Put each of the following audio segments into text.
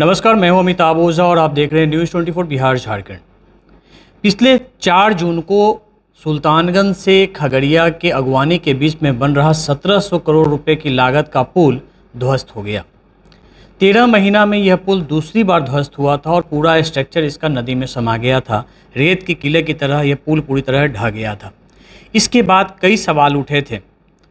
नमस्कार मैं हूं अमिताभ ओझा और आप देख रहे हैं न्यूज़ 24 बिहार झारखंड पिछले 4 जून को सुल्तानगंज से खगड़िया के अगवानी के बीच में बन रहा 1700 करोड़ रुपए की लागत का पुल ध्वस्त हो गया तेरह महीना में यह पुल दूसरी बार ध्वस्त हुआ था और पूरा स्ट्रक्चर इसका नदी में समा गया था रेत के किले की तरह यह पुल पूरी तरह ढह गया था इसके बाद कई सवाल उठे थे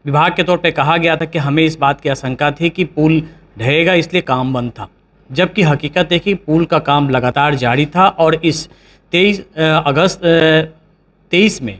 विभाग के तौर पर कहा गया था कि हमें इस बात की आशंका थी कि पुल ढहेगा इसलिए काम बंद था जबकि हकीकत है कि पुल का काम लगातार जारी था और इस तेईस अगस्त तेईस में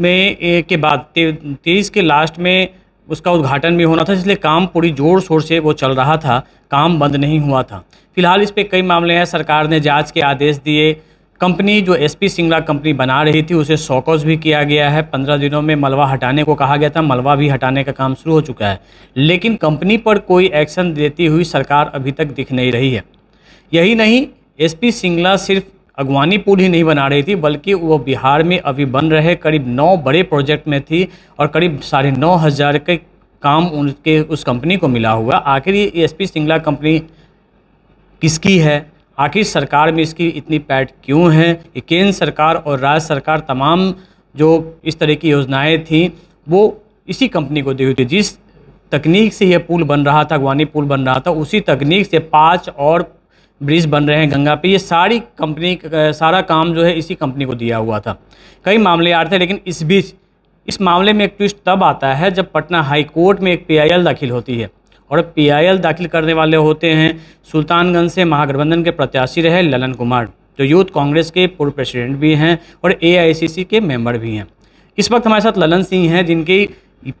में के बाद तेईस के लास्ट में उसका उद्घाटन भी होना था इसलिए काम पूरी जोर शोर से वो चल रहा था काम बंद नहीं हुआ था फिलहाल इस पर कई मामले हैं सरकार ने जांच के आदेश दिए कंपनी जो एसपी सिंगला कंपनी बना रही थी उसे शॉकॉज भी किया गया है पंद्रह दिनों में मलवा हटाने को कहा गया था मलवा भी हटाने का काम शुरू हो चुका है लेकिन कंपनी पर कोई एक्शन देती हुई सरकार अभी तक दिख नहीं रही है यही नहीं एसपी सिंगला सिर्फ अगवानी पुल ही नहीं बना रही थी बल्कि वो बिहार में अभी बन रहे करीब नौ बड़े प्रोजेक्ट में थी और करीब साढ़े नौ हज़ार के काम उनके उस कंपनी को मिला हुआ आखिर ये एस सिंगला कंपनी किसकी है आखिर सरकार में इसकी इतनी पैठ क्यों है कि केंद्र सरकार और राज्य सरकार तमाम जो इस तरह की योजनाएं थीं वो इसी कंपनी को दी हुई थी जिस तकनीक से यह पुल बन रहा था अगवानी पुल बन रहा था उसी तकनीक से पाँच और ब्रिज बन रहे हैं गंगा पे ये सारी कंपनी सारा काम जो है इसी कंपनी को दिया हुआ था कई मामले आ रहे थे लेकिन इस बीच इस मामले में एक ट्विस्ट तब आता है जब पटना हाई कोर्ट में एक पीआईएल दाखिल होती है और पीआईएल दाखिल करने वाले होते हैं सुल्तानगंज से महागठबंधन के प्रत्याशी रहे ललन कुमार जो यूथ कांग्रेस के पूर्व प्रेसिडेंट भी हैं और एआईसीसी के मेंबर भी हैं इस वक्त हमारे साथ ललन सिंह हैं जिनकी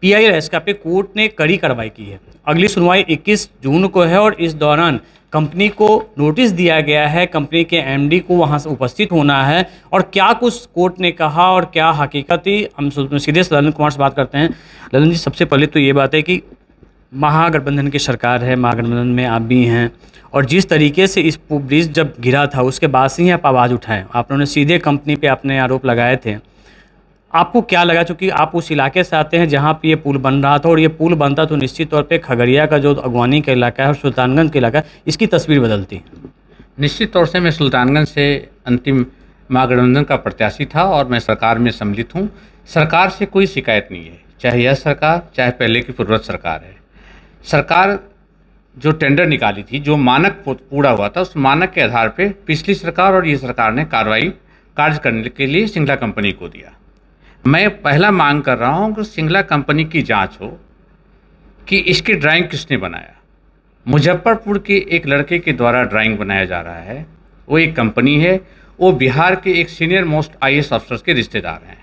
पी आई रेस्का पे कोर्ट ने कड़ी कार्रवाई की है अगली सुनवाई 21 जून को है और इस दौरान कंपनी को नोटिस दिया गया है कंपनी के एमडी को वहां से उपस्थित होना है और क्या कुछ कोर्ट ने कहा और क्या हकीकत ही हम सीधे ललन कुमार से बात करते हैं ललन जी सबसे पहले तो ये बात है कि महागठबंधन की सरकार है महागठबंधन में आप भी हैं और जिस तरीके से इस ब्रिज जब गिरा था उसके बाद से ही आप आवाज़ उठाएं आप उन्होंने सीधे कंपनी पे अपने आरोप लगाए थे आपको क्या लगा चूँकि आप उस इलाके से आते हैं जहाँ पर ये पुल बन रहा था और ये पुल बनता तो निश्चित तौर पर खगड़िया का जो अगवानी का इलाका है और सुल्तानगंज का इलाका है इसकी तस्वीर बदलती निश्चित तौर से मैं सुल्तानगंज से अंतिम महागठबंधन का प्रत्याशी था और मैं सरकार में सम्मिलित हूँ सरकार से कोई शिकायत नहीं है चाहे यह सरकार चाहे पहले की पूर्वत सरकार है सरकार जो टेंडर निकाली थी जो मानक पूरा हुआ था उस मानक के आधार पे पिछली सरकार और ये सरकार ने कार्रवाई कार्य करने के लिए सिंगला कंपनी को दिया मैं पहला मांग कर रहा हूँ कि सिंगला कंपनी की जांच हो कि इसकी ड्राइंग किसने बनाया मुजफ्फरपुर के एक लड़के के द्वारा ड्राइंग बनाया जा रहा है वो एक कंपनी है वो बिहार के एक सीनियर मोस्ट आई एस अफसर के रिश्तेदार हैं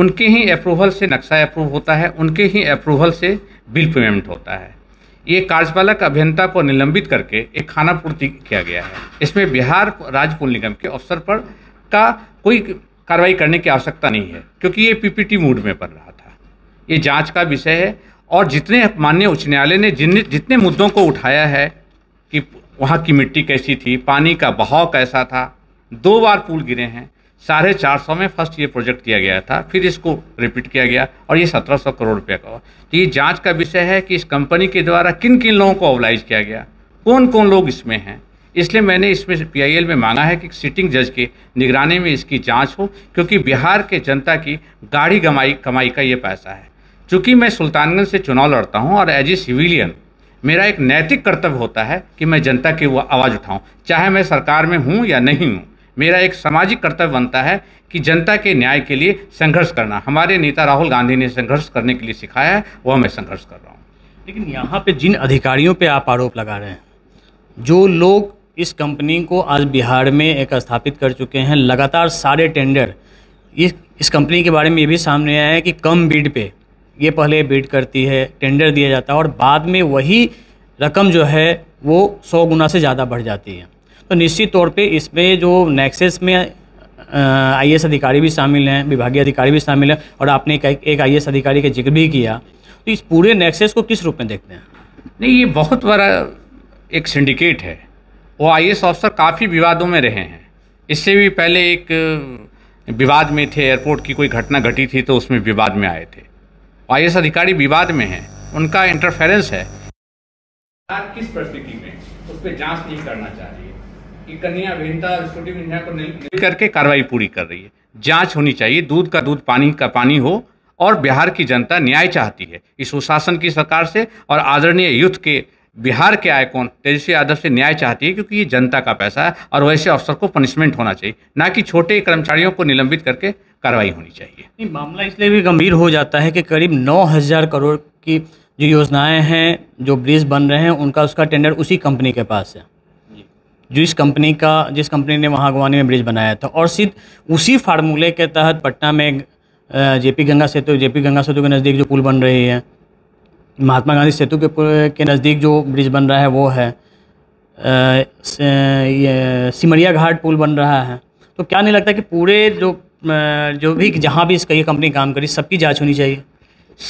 उनके ही अप्रूवल से नक्शा अप्रूव होता है उनके ही अप्रूवल से बिल पेमेंट होता है ये कार्यपालक अभियंता को निलंबित करके एक खानापूर्ति किया गया है इसमें बिहार राज्य पुल निगम के अफसर पर का कोई कार्रवाई करने की आवश्यकता नहीं है क्योंकि ये पीपीटी मूड में पड़ रहा था ये जांच का विषय है और जितने माननीय उच्च न्यायालय ने जिन जितने मुद्दों को उठाया है कि वहाँ की मिट्टी कैसी थी पानी का बहाव कैसा था दो बार पुल गिरे हैं साढ़े चार सौ में फर्स्ट ये प्रोजेक्ट किया गया था फिर इसको रिपीट किया गया और ये सत्रह सौ करोड़ रुपये का हुआ तो ये जाँच का विषय है कि इस कंपनी के द्वारा किन किन लोगों को अवलाइज किया गया कौन कौन लोग इसमें हैं इसलिए मैंने इसमें पी में मांगा है कि सिटिंग जज के निगरानी में इसकी जांच हो क्योंकि बिहार के जनता की गाढ़ी कमाई कमाई का ये पैसा है चूँकि मैं सुल्तानगंज से चुनाव लड़ता हूँ और एज ए सिविलियन मेरा एक नैतिक कर्तव्य होता है कि मैं जनता की आवाज़ उठाऊँ चाहे मैं सरकार में हूँ या नहीं हूँ मेरा एक सामाजिक कर्तव्य बनता है कि जनता के न्याय के लिए संघर्ष करना हमारे नेता राहुल गांधी ने संघर्ष करने के लिए सिखाया है वह मैं संघर्ष कर रहा हूँ लेकिन यहाँ पे जिन अधिकारियों पे आप आरोप लगा रहे हैं जो लोग इस कंपनी को आज बिहार में एक स्थापित कर चुके हैं लगातार सारे टेंडर इस इस कंपनी के बारे में ये भी सामने आया है कि कम बीड पे ये पहले बीड करती है टेंडर दिया जाता है और बाद में वही रकम जो है वो सौ गुना से ज़्यादा बढ़ जाती है तो निश्चित तौर पर इसमें जो नेक्सेस में आई एस अधिकारी भी शामिल हैं विभागीय अधिकारी भी शामिल हैं और आपने एक, एक आई अधिकारी का जिक्र भी किया तो इस पूरे नेक्सेस को किस रूप में देखते हैं नहीं ये बहुत बड़ा एक सिंडिकेट है वो आई एस अफसर काफ़ी विवादों में रहे हैं इससे भी पहले एक विवाद में थे एयरपोर्ट की कोई घटना घटी थी तो उसमें विवाद में आए थे आई एस अधिकारी विवाद में हैं उनका इंटरफेरेंस है किस परिस्थिति में उस पर जाँच नहीं करना चाहिए छोटी को करके कार्रवाई पूरी कर रही है जांच होनी चाहिए दूध का दूध पानी का पानी हो और बिहार की जनता न्याय चाहती है इस सुशासन की सरकार से और आदरणीय युद्ध के बिहार के कौन तेजस्वी यादव से न्याय चाहती है क्योंकि ये जनता का पैसा है और वैसे अफसर को पनिशमेंट होना चाहिए ना कि छोटे कर्मचारियों को निलंबित करके कार्रवाई होनी चाहिए मामला इसलिए भी गंभीर हो जाता है कि करीब नौ हज़ार करोड़ की जो योजनाएं हैं जो ब्रिज बन रहे हैं उनका उसका टेंडर उसी कंपनी के पास है जो इस कंपनी का जिस कंपनी ने वहाँ अगवानी में ब्रिज बनाया था और सिर्फ उसी फार्मूले के तहत पटना में जेपी गंगा सेतु जेपी गंगा सेतु के नज़दीक जो पुल बन रही है महात्मा गांधी सेतु के पुल के नज़दीक जो ब्रिज बन रहा है वो है ये सिमरिया घाट पुल बन रहा है तो क्या नहीं लगता कि पूरे जो जो भी जहाँ भी इसका ये कंपनी काम करी सबकी जाँच होनी चाहिए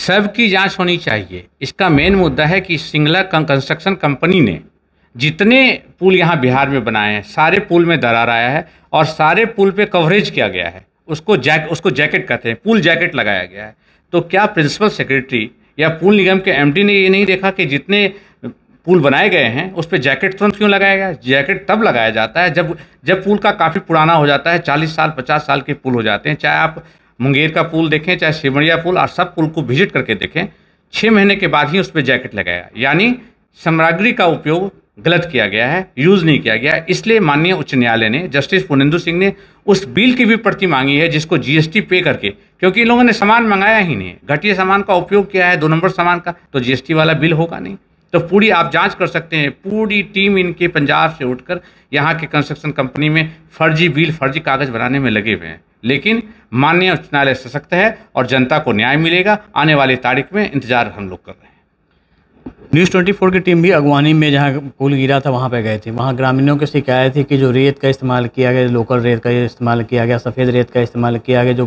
सबकी जांच होनी चाहिए इसका मेन मुद्दा है कि सिंगला कंस्ट्रक्शन कंपनी ने जितने पुल यहाँ बिहार में बनाए हैं सारे पुल में दरार आया है और सारे पुल पे कवरेज किया गया है उसको जैक उसको जैकेट कहते हैं पुल जैकेट लगाया गया है तो क्या प्रिंसिपल सेक्रेटरी या पुल निगम के एमडी ने ये नहीं देखा कि जितने पुल बनाए गए हैं उस पर जैकेट तुरंत क्यों लगाया गया जैकेट तब लगाया जाता है जब जब पुल का काफ़ी पुराना हो जाता है चालीस साल पचास साल के पुल हो जाते हैं चाहे आप मुंगेर का पुल देखें चाहे सिमरिया पुल और सब पुल को विजिट करके देखें छः महीने के बाद ही उस पर जैकेट लगाया यानी सामग्री का उपयोग गलत किया गया है यूज़ नहीं किया गया इसलिए माननीय उच्च न्यायालय ने जस्टिस पुनिंदु सिंह ने उस बिल की भी प्रति मांगी है जिसको जीएसटी पे करके क्योंकि इन लोगों ने सामान मंगाया ही नहीं घटिया सामान का उपयोग किया है दो नंबर सामान का तो जीएसटी वाला बिल होगा नहीं तो पूरी आप जांच कर सकते हैं पूरी टीम इनके पंजाब से उठकर यहाँ के कंस्ट्रक्शन कंपनी में फर्जी बिल फर्जी कागज़ बनाने में लगे हुए हैं लेकिन माननीय उच्च न्यायालय सशक्त है और जनता को न्याय मिलेगा आने वाली तारीख में इंतजार हम लोग कर रहे हैं न्यूज़ ट्वेंटी फोर की टीम भी अगवानी में जहाँ पुल गिरा था वहाँ पर गए थे वहाँ ग्रामीणों की शिकायत थी कि जो रेत का इस्तेमाल किया गया लोकल रेत का इस्तेमाल किया गया सफ़ेद रेत का इस्तेमाल किया गया जो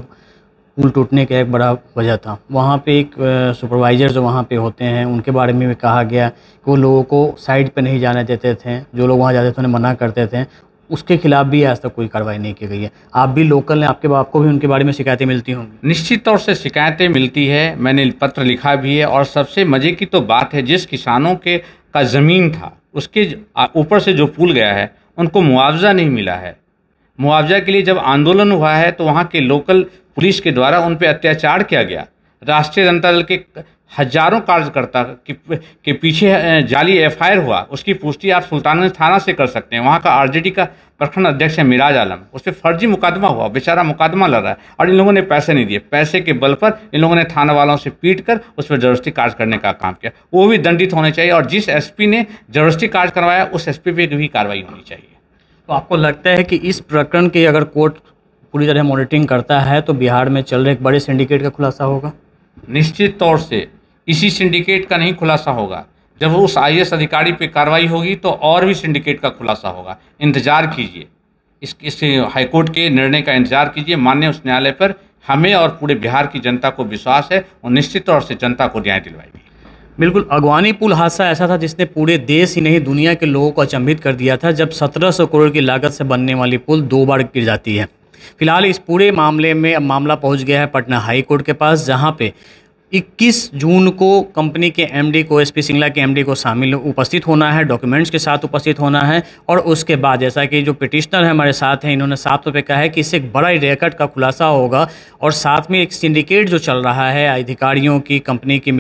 पुल टूटने का एक बड़ा वजह था वहाँ पे एक सुपरवाइज़र जो वहाँ पे होते हैं उनके बारे में भी कहा गया कि वो लोगों को साइड पे नहीं जाने देते थे जो लोग वहाँ जाते थे उन्हें मना करते थे उसके खिलाफ भी आज तक कोई कार्रवाई नहीं की गई है आप भी लोकल हैं आपके आपको भी उनके बारे में शिकायतें मिलती होंगी निश्चित तौर से शिकायतें मिलती है मैंने पत्र लिखा भी है और सबसे मज़े की तो बात है जिस किसानों के का ज़मीन था उसके ऊपर से जो पुल गया है उनको मुआवजा नहीं मिला है मुआवजा के लिए जब आंदोलन हुआ है तो वहाँ के लोकल पुलिस के द्वारा उन पर अत्याचार किया गया राष्ट्रीय जनता दल के हजारों कार्यकर्ता के, के पीछे जाली एफ हुआ उसकी पुष्टि आप सुल्तानगंज थाना से कर सकते हैं वहाँ का आर का प्रखंड अध्यक्ष है मिराज आलम उस पर फर्जी मुकदमा हुआ बेचारा मुकदमा लड़ रहा है और इन लोगों ने पैसे नहीं दिए पैसे के बल पर इन लोगों ने थाना वालों से पीट कर उस पर जबरदस्ती कार्य करने का काम किया वो भी दंडित होने चाहिए और जिस एस ने जबरदस्ती कार्य करवाया उस पी पर भी कार्रवाई होनी चाहिए तो आपको लगता है कि इस प्रकरण की अगर कोर्ट पूरी तरह मॉनिटरिंग करता है तो बिहार में चल रहे एक बड़े सिंडिकेट का खुलासा होगा निश्चित तौर से इसी सिंडिकेट का नहीं खुलासा होगा जब उस आई अधिकारी पे कार्रवाई होगी तो और भी सिंडिकेट का खुलासा होगा इंतजार कीजिए इस इस हाईकोर्ट के निर्णय का इंतजार कीजिए मान्य उच्च न्यायालय पर हमें और पूरे बिहार की जनता को विश्वास है और निश्चित तौर से जनता को न्याय दिलवाएगी बिल्कुल अगवानी पुल हादसा ऐसा था जिसने पूरे देश ही नहीं दुनिया के लोगों को अचंभित कर दिया था जब 1700 करोड़ की लागत से बनने वाली पुल दो बार गिर जाती है फिलहाल इस पूरे मामले में अब मामला पहुंच गया है पटना हाई कोर्ट के पास जहां पे 21 जून को कंपनी के एमडी को एसपी सिंगला के एमडी को शामिल उपस्थित होना है डॉक्यूमेंट्स के साथ उपस्थित होना है और उसके बाद जैसा कि जो पिटिशनर है हमारे साथ हैं इन्होंने साफ तौर पर कहा है कि इससे एक बड़ा रेकट का खुलासा होगा और साथ में एक सिंडिकेट जो चल रहा है अधिकारियों की कंपनी की